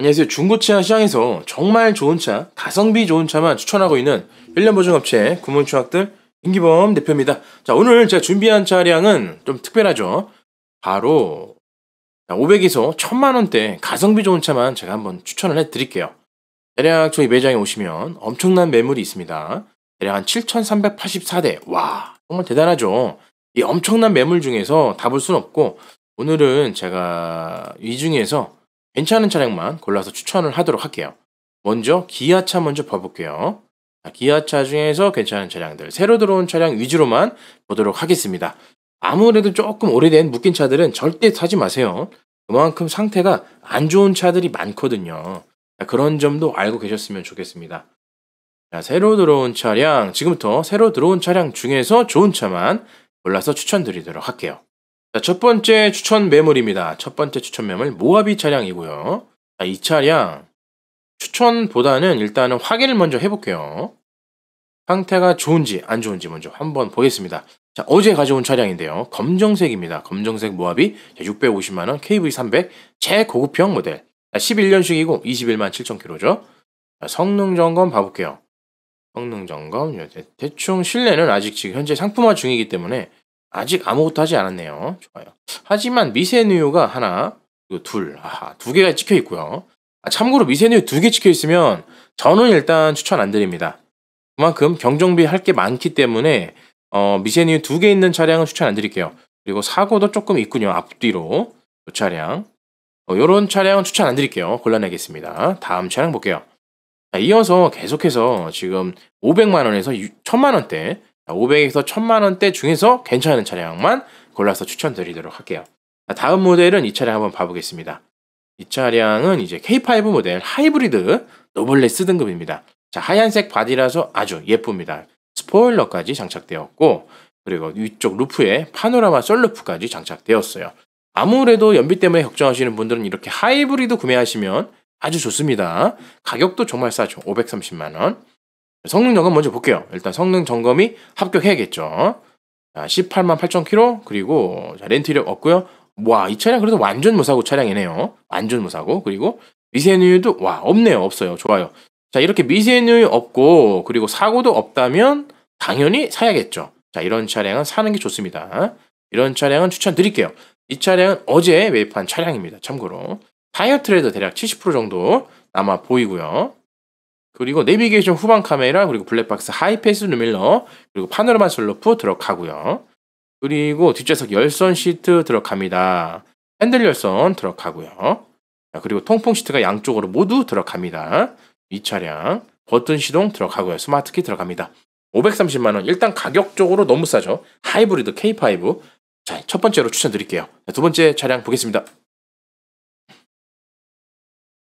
안녕하세요. 중고차 시장에서 정말 좋은 차, 가성비 좋은 차만 추천하고 있는 1년 보증업체 구문추학들 김기범 대표입니다. 자, 오늘 제가 준비한 차량은 좀 특별하죠. 바로 500에서 1000만원대 가성비 좋은 차만 제가 한번 추천을 해드릴게요. 대략 저희 매장에 오시면 엄청난 매물이 있습니다. 대략 한 7384대. 와, 정말 대단하죠. 이 엄청난 매물 중에서 다 볼 순 없고, 오늘은 제가 이 중에서 괜찮은 차량만 골라서 추천을 하도록 할게요. 먼저 기아차 먼저 봐볼게요. 기아차 중에서 괜찮은 차량들, 새로 들어온 차량 위주로만 보도록 하겠습니다. 아무래도 조금 오래된 묶인 차들은 절대 사지 마세요. 그만큼 상태가 안 좋은 차들이 많거든요. 그런 점도 알고 계셨으면 좋겠습니다. 자, 새로 들어온 차량, 지금부터 새로 들어온 차량 중에서 좋은 차만 골라서 추천드리도록 할게요. 자, 첫 번째 추천 매물입니다. 첫 번째 추천 매물 모하비 차량이고요. 자, 이 차량 추천보다는 일단은 확인을 먼저 해볼게요. 상태가 좋은지 안 좋은지 먼저 한번 보겠습니다. 자, 어제 가져온 차량인데요. 검정색입니다. 검정색 모하비 650만원 KV300 최고급형 모델. 11년식이고 21만 7천 킬로죠. 성능 점검 봐볼게요. 성능 점검. 대충 실내는 아직 지금 현재 상품화 중이기 때문에 아직 아무것도 하지 않았네요. 좋아요. 하지만 미세누유가 하나, 둘, 아하, 두 개가 찍혀 있고요. 아, 참고로 미세누유 두 개 찍혀 있으면 저는 일단 추천 안 드립니다. 그만큼 경정비 할 게 많기 때문에 어, 미세누유 두 개 있는 차량은 추천 안 드릴게요. 그리고 사고도 조금 있군요. 앞뒤로 이 차량. 이런 어, 차량은 추천 안 드릴게요. 골라내겠습니다 다음 차량 볼게요. 자, 이어서 계속해서 지금 500만 원에서 1000만 원대 500에서 아, 1000만 원대 중에서 괜찮은 차량만 골라서 추천드리도록 할게요. 다음 모델은 이 차량 한번 봐보겠습니다. 이 차량은 이제 K5 모델 하이브리드 노블레스 등급입니다. 자, 하얀색 바디라서 아주 예쁩니다. 스포일러까지 장착되었고 그리고 위쪽 루프에 파노라마 솔루프까지 장착되었어요. 아무래도 연비 때문에 걱정하시는 분들은 이렇게 하이브리드 구매하시면 아주 좋습니다. 가격도 정말 싸죠. 530만 원. 성능 점검 먼저 볼게요. 일단 성능 점검이 합격해야겠죠. 자, 1 8 8 0 0 0 k m 그리고 자, 렌트 이력 없고요. 와, 이 차량 그래도 완전 무사고 차량이네요. 완전 무사고. 그리고 미세누유도 와, 없네요. 없어요. 좋아요. 자, 이렇게 미세누유 없고 그리고 사고도 없다면 당연히 사야겠죠. 자, 이런 차량은 사는 게 좋습니다. 이런 차량은 추천드릴게요. 이 차량은 어제 매입한 차량입니다. 참고로 타이어 트레드 대략 70% 정도 남아 보이고요. 그리고 내비게이션 후방 카메라, 그리고 블랙박스 하이패스 루밀러, 그리고 파노라마 슬로프 들어가고요. 그리고 뒷좌석 열선 시트 들어갑니다. 핸들 열선 들어가고요. 그리고 통풍 시트가 양쪽으로 모두 들어갑니다. 이 차량 버튼 시동 들어가고요. 스마트키 들어갑니다. 530만원. 일단 가격적으로 너무 싸죠. 하이브리드 K5. 자, 첫 번째로 추천드릴게요. 두 번째 차량 보겠습니다.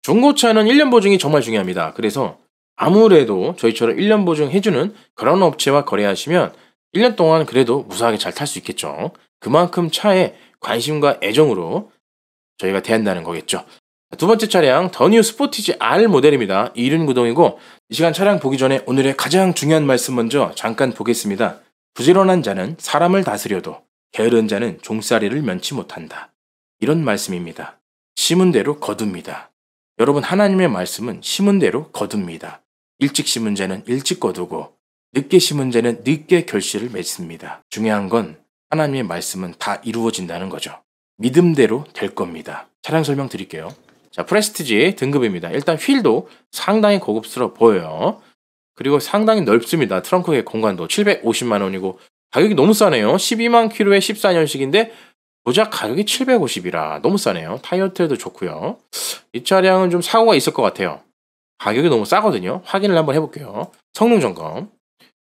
중고차는 1년 보증이 정말 중요합니다. 그래서 아무래도 저희처럼 1년 보증해주는 그런 업체와 거래하시면 1년 동안 그래도 무사하게 잘 탈 수 있겠죠. 그만큼 차에 관심과 애정으로 저희가 대한다는 거겠죠. 두 번째 차량 더 뉴 스포티지 R 모델입니다. 1륜구동이고 이 시간 차량 보기 전에 오늘의 가장 중요한 말씀 먼저 잠깐 보겠습니다. 부지런한 자는 사람을 다스려도 게으른 자는 종사리를 면치 못한다. 이런 말씀입니다. 심은 대로 거둡니다. 여러분 하나님의 말씀은 심은 대로 거둡니다. 일찍 심은 재는 일찍 거두고 늦게 심은 재는 늦게 결실을 맺습니다. 중요한 건 하나님의 말씀은 다 이루어진다는 거죠. 믿음대로 될 겁니다. 차량 설명 드릴게요. 자, 프레스티지 등급입니다. 일단 휠도 상당히 고급스러워 보여요. 그리고 상당히 넓습니다. 트렁크의 공간도 750만 원이고 가격이 너무 싸네요. 12만 킬로에 14년식인데 고자 가격이 750이라 너무 싸네요. 타이어 트 텔도 좋고요. 이 차량은 좀 사고가 있을 것 같아요. 가격이 너무 싸거든요. 확인을 한번 해볼게요. 성능 점검.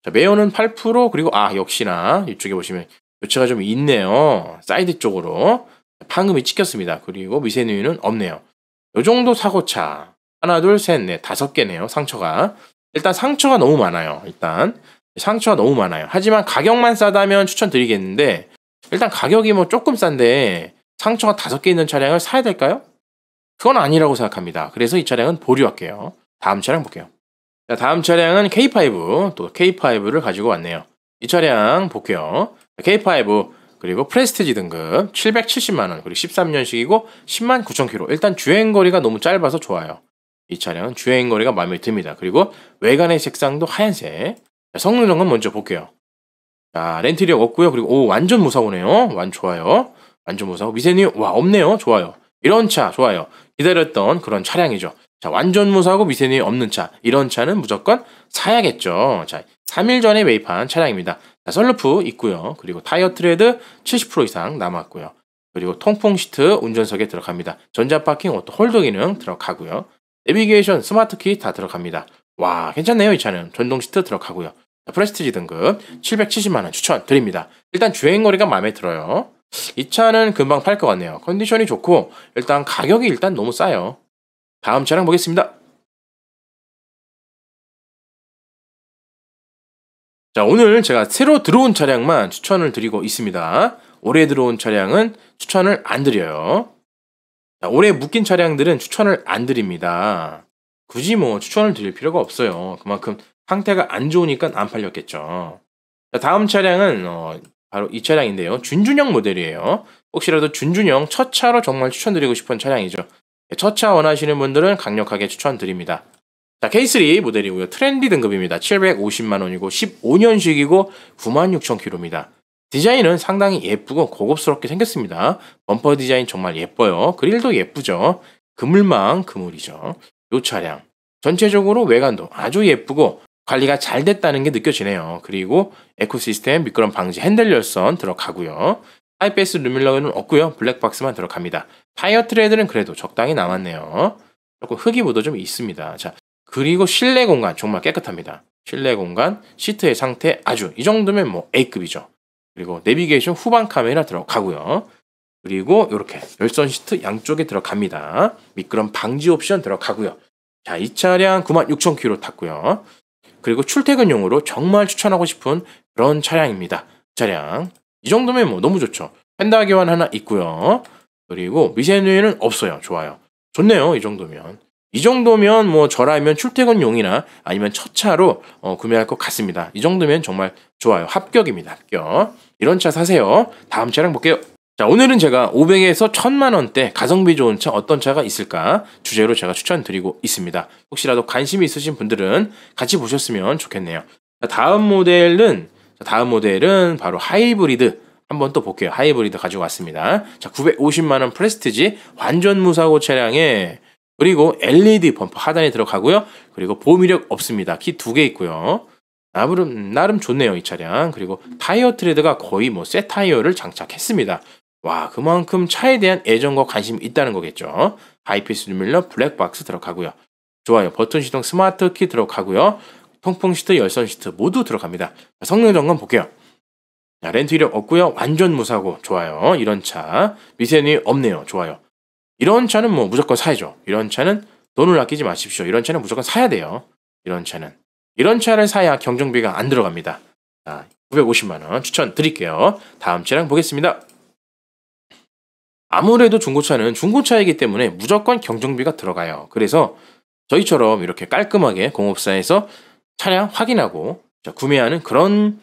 자, 매연은 8% 그리고 아 역시나 이쪽에 보시면 교체가 좀 있네요. 사이드 쪽으로 판금이 찍혔습니다. 그리고 미세누유는 없네요. 요 정도 사고차 하나 둘 셋 넷 다섯 개네요. 상처가 일단 상처가 너무 많아요. 일단 상처가 너무 많아요. 하지만 가격만 싸다면 추천드리겠는데 일단 가격이 뭐 조금 싼데 상처가 다섯 개 있는 차량을 사야 될까요? 그건 아니라고 생각합니다. 그래서 이 차량은 보류할게요. 다음 차량 볼게요. 자, 다음 차량은 K5, 또 K5를 가지고 왔네요. 이 차량 볼게요. K5, 그리고 프레스티지 등급 770만원, 그리고 13년식이고 10만 9천 키로 일단 주행거리가 너무 짧아서 좋아요. 이 차량은 주행거리가 마음에 듭니다. 그리고 외관의 색상도 하얀색. 성능 점검 먼저 볼게요. 자, 렌트력 없고요. 그리고 오 완전 무사오네요. 완 좋아요. 완전 무사고 미세는 와 없네요. 좋아요. 이런 차 좋아요. 기다렸던 그런 차량이죠. 자, 완전 무사고 미세니 없는 차. 이런 차는 무조건 사야겠죠. 자, 3일 전에 매입한 차량입니다. 자, 썰루프 있고요. 그리고 타이어 트레드 70% 이상 남았고요. 그리고 통풍 시트 운전석에 들어갑니다. 전자 파킹 오토 홀더 기능 들어가고요. 내비게이션 스마트 키 다 들어갑니다. 와, 괜찮네요. 이 차는 전동 시트 들어가고요. 프레스티지 등급 770만 원 추천드립니다. 일단 주행 거리가 마음에 들어요. 이 차는 금방 팔 것 같네요. 컨디션이 좋고 일단 가격이 일단 너무 싸요. 다음 차량 보겠습니다. 자 오늘 제가 새로 들어온 차량만 추천을 드리고 있습니다. 올해 들어온 차량은 추천을 안 드려요. 자, 올해 묶인 차량들은 추천을 안 드립니다. 굳이 뭐 추천을 드릴 필요가 없어요. 그만큼 상태가 안 좋으니까 안 팔렸겠죠. 자, 다음 차량은 어, 바로 이 차량인데요. 준준형 모델이에요. 혹시라도 준준형 첫 차로 정말 추천드리고 싶은 차량이죠. 예, 첫차 원하시는 분들은 강력하게 추천드립니다. 자, K3 모델이고요. 트렌디 등급입니다. 750만원이고 15년식이고 96,000km입니다. 디자인은 상당히 예쁘고 고급스럽게 생겼습니다. 범퍼 디자인 정말 예뻐요. 그릴도 예쁘죠. 그물망 그물이죠. 요 차량. 전체적으로 외관도 아주 예쁘고 관리가 잘 됐다는 게 느껴지네요. 그리고 에코시스템 미끄럼 방지 핸들 열선 들어가고요. 하이패스 루밀러는 없고요. 블랙박스만 들어갑니다. 타이어 트레드는 그래도 적당히 남았네요. 조금 흙이 묻어 좀 있습니다. 자, 그리고 실내 공간 정말 깨끗합니다. 실내 공간, 시트의 상태 아주 이 정도면 뭐 A급이죠. 그리고 내비게이션 후방 카메라 들어가고요. 그리고 이렇게 열선 시트 양쪽에 들어갑니다. 미끄럼 방지 옵션 들어가고요. 자, 이 차량 96,000km 탔고요. 그리고 출퇴근용으로 정말 추천하고 싶은 그런 차량입니다. 차량. 이 정도면 뭐 너무 좋죠. 펜다 교환 하나 있고요. 그리고 미세누에는 없어요. 좋아요. 좋네요. 이 정도면. 이 정도면 뭐 저라면 출퇴근용이나 아니면 첫 차로 어, 구매할 것 같습니다. 이 정도면 정말 좋아요. 합격입니다. 합격. 이런 차 사세요. 다음 차량 볼게요. 자, 오늘은 제가 500에서 1000만 원대 가성비 좋은 차 어떤 차가 있을까 주제로 제가 추천드리고 있습니다. 혹시라도 관심이 있으신 분들은 같이 보셨으면 좋겠네요. 자, 다음 모델은 다음 모델은 바로 하이브리드 한번 또 볼게요. 하이브리드 가지고 왔습니다. 자, 950만 원 프레스티지 완전 무사고 차량에 그리고 LED 범퍼 하단에 들어가고요. 그리고 보미력 없습니다. 키 두 개 있고요. 나름 나름 좋네요, 이 차량. 그리고 타이어 트레드가 거의 뭐 새 타이어를 장착했습니다. 와 그만큼 차에 대한 애정과 관심이 있다는 거겠죠. 하이피스 루밀러 블랙박스 들어가고요. 좋아요. 버튼 시동 스마트 키 들어가고요. 통풍 시트, 열선 시트 모두 들어갑니다. 성능 점검 볼게요. 자, 렌트 이력 없고요. 완전 무사고 좋아요. 이런 차미세니 없네요. 좋아요. 이런 차는 뭐 무조건 사야죠. 이런 차는 돈을 아끼지 마십시오. 이런 차는 무조건 사야 돼요. 이런 차는 이런 차를 사야 경정비가 안 들어갑니다. 자, 950만 원 추천 드릴게요. 다음 차량 보겠습니다. 아무래도 중고차는 중고차이기 때문에 무조건 경정비가 들어가요. 그래서 저희처럼 이렇게 깔끔하게 공업사에서 차량 확인하고 구매하는 그런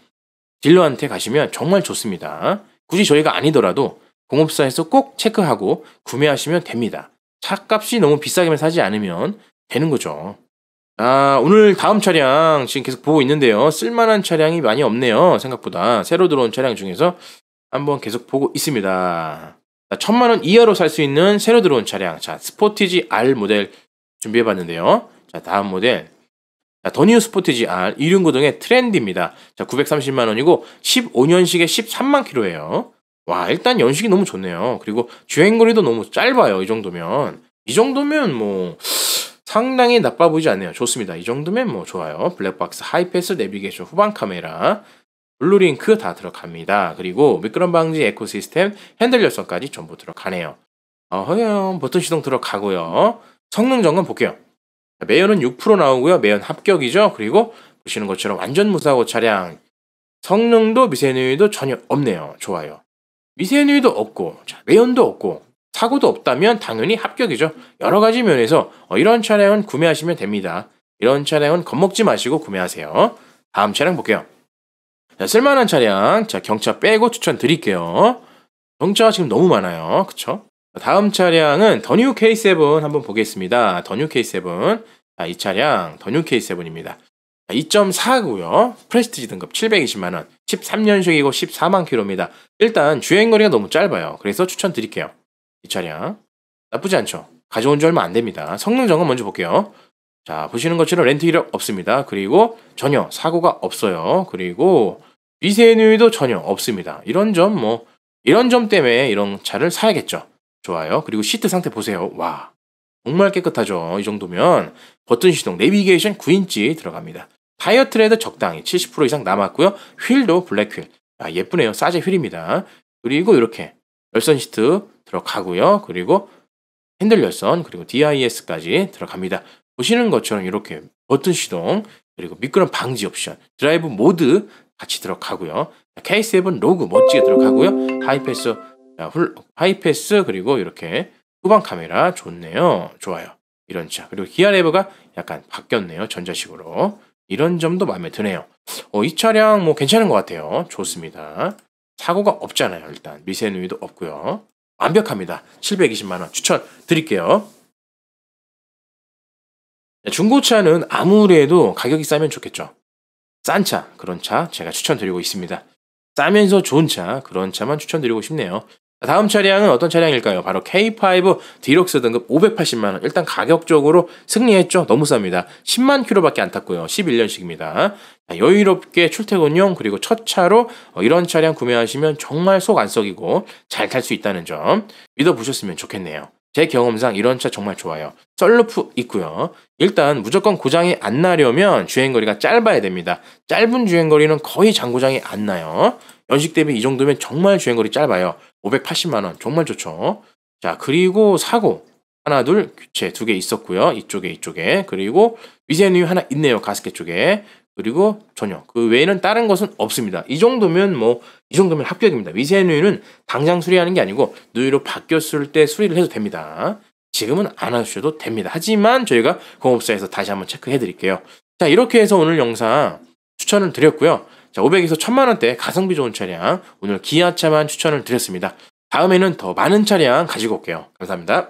딜러한테 가시면 정말 좋습니다. 굳이 저희가 아니더라도 공업사에서 꼭 체크하고 구매하시면 됩니다. 차값이 너무 비싸게만 사지 않으면 되는 거죠. 아, 오늘 다음 차량 지금 계속 보고 있는데요. 쓸만한 차량이 많이 없네요. 생각보다 새로 들어온 차량 중에서 한번 계속 보고 있습니다. 천만 원 이하로 살 수 있는 새로 들어온 차량, 자 스포티지 R 모델 준비해봤는데요. 자 다음 모델, 자, 더 뉴 스포티지 R 이륜구동의 트렌드입니다자 930만 원이고 15년식에 13만 킬로예요. 와 일단 연식이 너무 좋네요. 그리고 주행거리도 너무 짧아요. 이 정도면 이 정도면 뭐 상당히 나빠 보이지 않네요. 좋습니다. 이 정도면 뭐 좋아요. 블랙박스 하이패스 내비게이션 후방 카메라 블루링크 다 들어갑니다. 그리고 미끄럼 방지 에코시스템 핸들 열선까지 전부 들어가네요. 어허요 버튼 시동 들어가고요. 성능 점검 볼게요. 매연은 6% 나오고요. 매연 합격이죠. 그리고 보시는 것처럼 완전 무사고 차량 성능도 미세누이도 전혀 없네요. 좋아요. 미세누이도 없고 자, 매연도 없고 사고도 없다면 당연히 합격이죠. 여러 가지 면에서 어, 이런 차량은 구매하시면 됩니다. 이런 차량은 겁먹지 마시고 구매하세요. 다음 차량 볼게요. 자, 쓸만한 차량 자 경차 빼고 추천드릴게요. 경차가 지금 너무 많아요. 그쵸? 다음 차량은 더 뉴 K7 한번 보겠습니다. 더 뉴 K7 자, 이 차량 더 뉴 K7입니다. 2.4고요. 프레스티지 등급 720만원, 13년식이고 14만 킬로입니다. 일단 주행거리가 너무 짧아요. 그래서 추천드릴게요. 이 차량 나쁘지 않죠? 가져온 지 얼마 안 됩니다. 성능 점검 먼저 볼게요. 자 보시는 것처럼 렌트 이력 없습니다. 그리고 전혀 사고가 없어요. 그리고 미세누이도 전혀 없습니다. 이런 점 뭐 이런 점 때문에 이런 차를 사야겠죠. 좋아요. 그리고 시트 상태 보세요. 와 정말 깨끗하죠. 이 정도면 버튼 시동, 내비게이션 9인치 들어갑니다. 타이어 트레드 적당히 70% 이상 남았고요. 휠도 블랙 휠. 아, 예쁘네요. 싸제 휠입니다. 그리고 이렇게 열선 시트 들어가고요. 그리고 핸들 열선 그리고 DIS까지 들어갑니다. 보시는 것처럼 이렇게 버튼 시동 그리고 미끄럼 방지 옵션, 드라이브 모드 같이 들어가고요. K7 로그 멋지게 들어가고요. 하이패스, 아, 훌, 하이패스 그리고 이렇게 후방 카메라 좋네요. 좋아요. 이런 차. 그리고 기아 레버가 약간 바뀌었네요. 전자식으로. 이런 점도 마음에 드네요. 어, 이 차량 뭐 괜찮은 것 같아요. 좋습니다. 사고가 없잖아요. 일단 미세누이도 없고요. 완벽합니다. 720만 원 추천 드릴게요. 네, 중고차는 아무래도 가격이 싸면 좋겠죠. 싼 차, 그런 차 제가 추천드리고 있습니다. 싸면서 좋은 차, 그런 차만 추천드리고 싶네요. 다음 차량은 어떤 차량일까요? 바로 K5 디럭스 등급 580만원. 일단 가격적으로 승리했죠? 너무 쌉니다. 10만 키로밖에안 탔고요. 11년식입니다. 여유롭게 출퇴근용 그리고 첫 차로 어, 이런 차량 구매하시면 정말 속 안 썩이고 잘 탈 수 있다는 점 믿어보셨으면 좋겠네요. 제 경험상 이런 차 정말 좋아요. 썰루프 있고요. 일단 무조건 고장이 안 나려면 주행거리가 짧아야 됩니다. 짧은 주행거리는 거의 장고장이 안 나요. 연식 대비 이 정도면 정말 주행거리 짧아요. 580만원 정말 좋죠. 자 그리고 사고 하나 둘 교체 두 개 있었고요. 이쪽에 이쪽에 그리고 미세뉴 하나 있네요. 가스켓 쪽에 그리고 전혀 그 외에는 다른 것은 없습니다. 이 정도면 뭐 이 정도면 합격입니다. 위세누유는 당장 수리하는 게 아니고 누유로 바뀌었을 때 수리를 해도 됩니다. 지금은 안 하셔도 됩니다. 하지만 저희가 공업사에서 다시 한번 체크해 드릴게요. 자 이렇게 해서 오늘 영상 추천을 드렸고요. 자 500에서 1000만 원대 가성비 좋은 차량 오늘 기아차만 추천을 드렸습니다. 다음에는 더 많은 차량 가지고 올게요. 감사합니다.